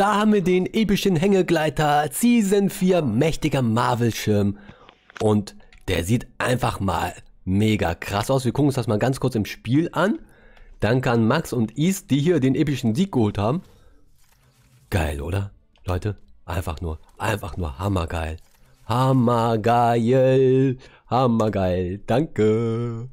Da haben wir den epischen Hängegleiter Season 4 mächtiger Marvel-Schirm. Und der sieht einfach mal mega krass aus. Wir gucken uns das mal ganz kurz im Spiel an. Dann kann Max und Is, die hier den epischen Sieg geholt haben. Geil, oder? Leute, einfach nur, einfach nur hammergeil. Hammergeil, hammergeil, danke.